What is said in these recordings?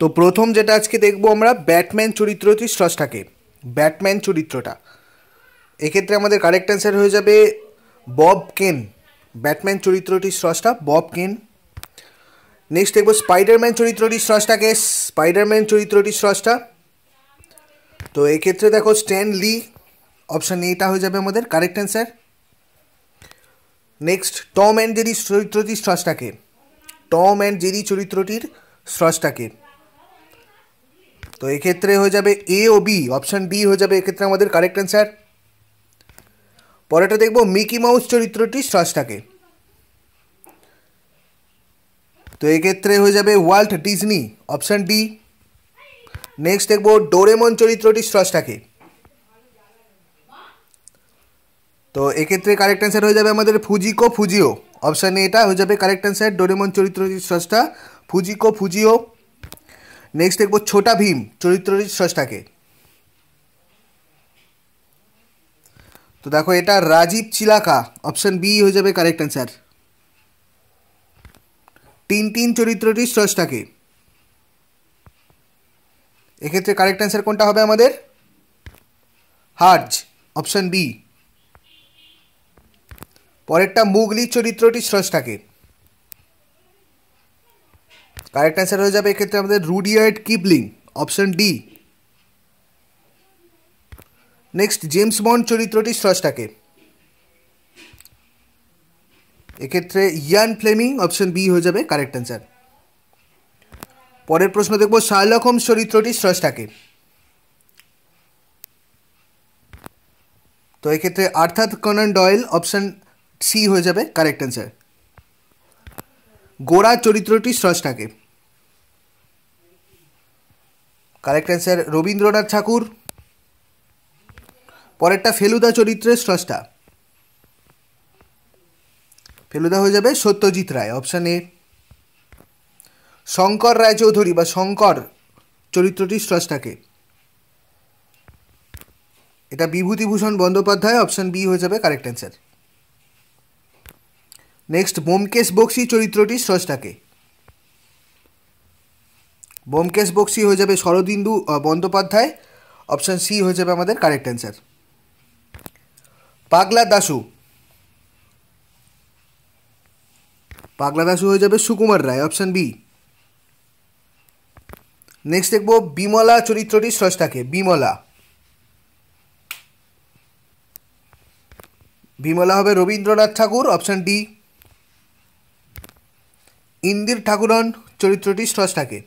তো প্রথম যেটা আজকে দেখব আমরা ব্যাটম্যান চরিত্রটি স্রষ্টাকে ব্যাটম্যান চরিত্রটা এক্ষেত্রে আমাদের কারেক্ট অ্যান্সার হয়ে যাবে বব কেন ব্যাটম্যান চরিত্রটির স্রষ্টা বব কেন নেক্সট দেখব স্পাইডারম্যান চরিত্রটির স্রষ্টাকে স্পাইডারম্যান চরিত্রটির স্রষ্টা তো এক্ষেত্রে দেখো স্ট্যান লি অপশান এটা হয়ে যাবে আমাদের correct answer next Tom and Jerry চরিত্রটির স্রষ্টাকে টম অ্যান্ড জেরি চরিত্রটির স্রষ্টাকে তো এক্ষেত্রে হয়ে যাবে এ ও বি অপশান ডি হয়ে যাবে এক্ষেত্রে আমাদের কারেক্ট অ্যান্সার পরেটা দেখবো মিকি মাউস চরিত্রটি স্রষ্টাকে তো এক্ষেত্রে হয়ে যাবে Walt Disney option D next দেখব ডোরেমন চরিত্রটি স্রষ্টাকে তো এক্ষেত্রে কারেক্ট অ্যান্সার হয়ে যাবে আমাদের ফুজিকো ফুজিও অপশান এটা হয়ে যাবে কারেক্ট অ্যান্সার ডোরেমন চরিত্রটির স্রষ্টা ফুজিকো ফুজিও নেক্সট দেখবো ছোটা ভীম চরিত্রটির স্রষ্টাকে তো দেখো এটা রাজীব চিলাকা অপশন বি হয়ে যাবে কারেক্ট অ্যান্সার তিন তিন চরিত্রটি স্রষ্টাকে এক্ষেত্রে কারেক্ট অ্যান্সার কোনটা হবে আমাদের হার্জ অপশন বি পরেরটা মুগলি চরিত্রটি স্রষ্টাকে কারেক্ট অ্যান্সার হয়ে যাবে এক্ষেত্রে আমাদের Rudyard Kipling option D next James Bond চরিত্রটি স্রষ্টাকে এক্ষেত্রে ইয়ান ফ্লেমিং অপশন বি হয়ে যাবে কারেক্ট অ্যান্সার পরের প্রশ্ন দেখব শার্লক হোমস চরিত্রটি স্রষ্টাকে তো এক্ষেত্রে আর্থাৎ কনন ডয়েল অপশন সি হয়ে যাবে কারেক্ট অ্যান্সার গোড়া চরিত্রটি স্রষ্টাকে কারেক্ট অ্যান্সার রবীন্দ্রনাথ ঠাকুর পরেরটা ফেলুদা চরিত্রের স্রষ্টা ফেলুদা হয়ে যাবে সত্যজিৎ রায় অপশান এ শঙ্কর রায়চৌধুরী বা শঙ্কর চরিত্রটির স্রষ্টাকে এটা বিভূতিভূষণ বন্দ্যোপাধ্যায় অপশান বি হয়ে যাবে correct answer next Byomkesh Bakshi চরিত্রটি স্রষ্টাকে বোমকেশ বক্সি হয়ে যাবে শরদিন্দু বন্দ্যোপাধ্যায় অপশান সি হয়ে যাবে আমাদের কারেক্ট অ্যান্সার পাগলা দাসু পাগলা দাসু হয়ে যাবে Sukumar Ray option B next দেখব বিমলা চরিত্রটি স্রষ্টাকে বিমলা বিমলা হবে রবীন্দ্রনাথ ঠাকুর অপশান ডি ইন্দির ঠাকুরন চরিত্রটি স্রষ্টাকে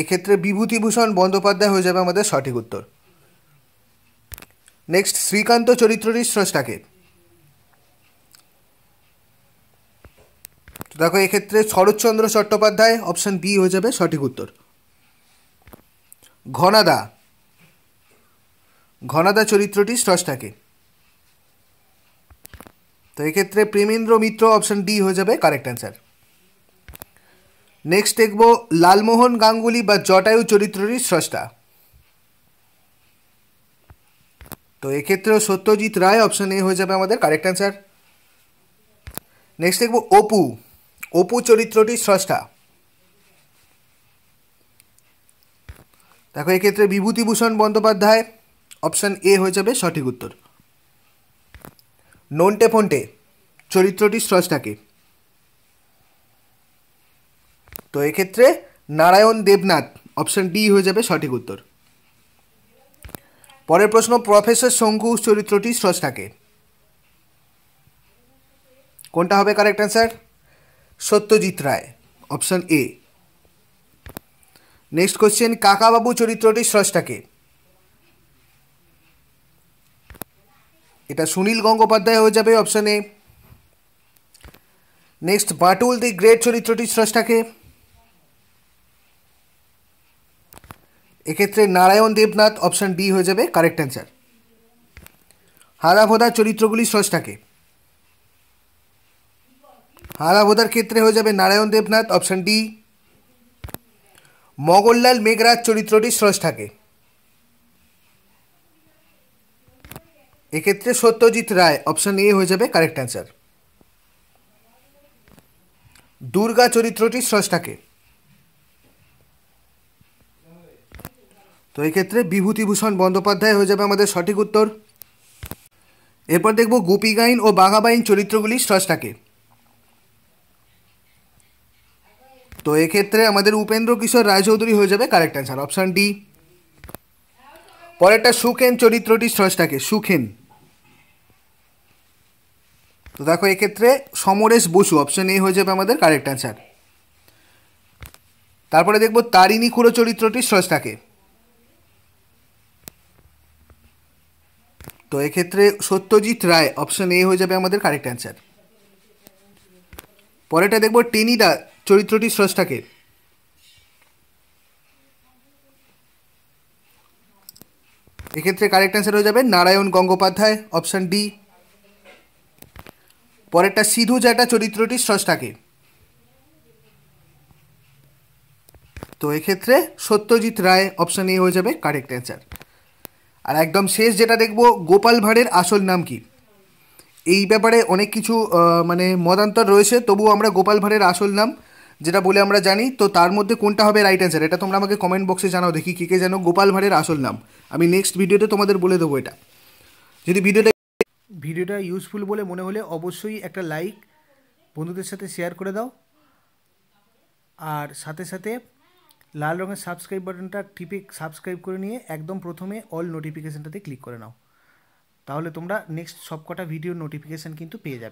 এক্ষেত্রে বিভূতিভূষণ বন্দ্যোপাধ্যায় হয়ে যাবে আমাদের সঠিক উত্তর নেক্সট শ্রীকান্ত চরিত্রটির স্রষ্টাকে দেখো এক্ষেত্রে শরৎচন্দ্র চট্টোপাধ্যায় অপশান বি হয়ে যাবে সঠিক উত্তর ঘনাদা ঘনাদা চরিত্রটি স্রষ্টাকে তো এক্ষেত্রে প্রেমেন্দ্র মিত্র অপশান ডি হয়ে যাবে কারেক্ট অ্যান্সার নেক্সট দেখব লালমোহন গাঙ্গুলি বা জটায়ু চরিত্রটির স্রষ্টা তো এক্ষেত্রেও সত্যজিৎ রায় অপশন এ হয়ে যাবে আমাদের কারেক্ট অ্যান্সার নেক্সট দেখব অপু অপু চরিত্রটির স্রষ্টা দেখো এক্ষেত্রে বিভূতিভূষণ বন্দ্যোপাধ্যায় অপশান এ হয়ে যাবে সঠিক উত্তর নন্টে ফন্টে চরিত্রটির স্রষ্টাকে তো এক্ষেত্রে নারায়ণ দেবনাথ অপশান ডি হয়ে যাবে সঠিক উত্তর পরের প্রশ্ন প্রফেসর শঙ্কু চরিত্রটি স্রষ্টাকে কোনটা হবে correct answer Satyajit Ray option A next question Kakababu চরিত্রটি স্রষ্টাকে এটা সুনীল গঙ্গোপাধ্যায় হয়ে যাবে option A next Batul the great চরিত্রটি স্রষ্টাকে এক্ষেত্রে নারায়ণ দেবনাথ অপশান ডি হয়ে যাবে কারেক্ট অ্যান্সার হারাভোদার চরিত্রগুলি স্রষ্টাকে হারাভোদার ক্ষেত্রে হয়ে যাবে নারায়ণ দেবনাথ অপশান ডি মগললাল মেঘরাজ চরিত্রটি স্রষ্টাকে এক্ষেত্রে সত্যজিৎ রায় অপশান এ হয়ে যাবে কারেক্ট অ্যান্সার দুর্গা চরিত্রটি স্রষ্টাকে তো এক্ষেত্রে বিভূতিভূষণ বন্দ্যোপাধ্যায় হয়ে যাবে আমাদের সঠিক উত্তর এরপর দেখব গাইন ও বাঘাবাইন চরিত্রগুলি স্রষ্টাকে তো এক্ষেত্রে আমাদের উপেন্দ্র কিশোর রায়চৌধুরী হয়ে যাবে কারেক্ট অ্যান্সার অপশান ডি পরেরটা সুখেন চরিত্রটি স্রষ্টাকে সুখেন তো দেখো এক্ষেত্রে সমরেশ বসু অপশান এ হয়ে যাবে আমাদের কারেক্ট অ্যান্সার তারপরে দেখব তারিণী খুঁড়ো চরিত্রটি স্রষ্টাকে তো এক্ষেত্রে সত্যজিৎ রায় অপশন এ হয়ে যাবে আমাদের কারেক্ট অ্যান্সার পরেটা দেখব টেনিদা চরিত্রটি স্রষ্টাকে এক্ষেত্রে কারেক্ট অ্যান্সার হয়ে যাবে নারায়ণ গঙ্গোপাধ্যায় অপশান ডি পরেরটা সিধু জ্যাটা চরিত্রটি স্রষ্টাকে তো এক্ষেত্রে সত্যজিৎ রায় অপশান এ হয়ে যাবে কারেক্ট অ্যান্সার আর একদম শেষ যেটা দেখব গোপাল ভাঁড়ের আসল নাম কি এই ব্যাপারে অনেক কিছু মানে মদান্তর রয়েছে তবুও আমরা গোপাল ভাঁড়ের আসল নাম যেটা বলে আমরা জানি তো তার মধ্যে কোনটা হবে রাইট অ্যান্সার এটা তোমরা আমাকে কমেন্ট বক্সে জানাও দেখি কী কে জানো গোপাল ভাঁড়ের আসল নাম আমি নেক্সট ভিডিওতে তোমাদের বলে দেবো এটা যদি ভিডিওটা ভিডিওটা ইউজফুল বলে মনে হলে অবশ্যই একটা লাইক বন্ধুদের সাথে শেয়ার করে দাও আর সাথে সাথে লাল রঙের সাবস্ক্রাইব বাটনটা টিপে সাবস্ক্রাইব করে নিয়ে একদম প্রথমে অল নোটিফিকেশানটাতে ক্লিক করে নাও তাহলে তোমরা নেক্সট সবকটা ভিডিওর নোটিফিকেশান কিন্তু পেয়ে যাবে